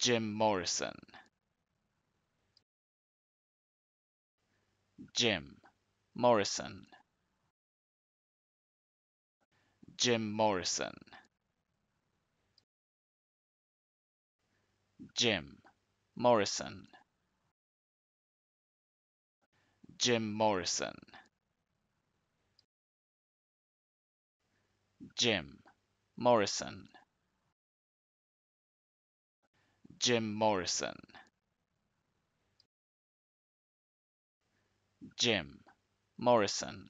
Jim Morrison. Jim Morrison. Jim Morrison. Jim Morrison. Jim Morrison. Jim Morrison. Jim Morrison. Jim Morrison.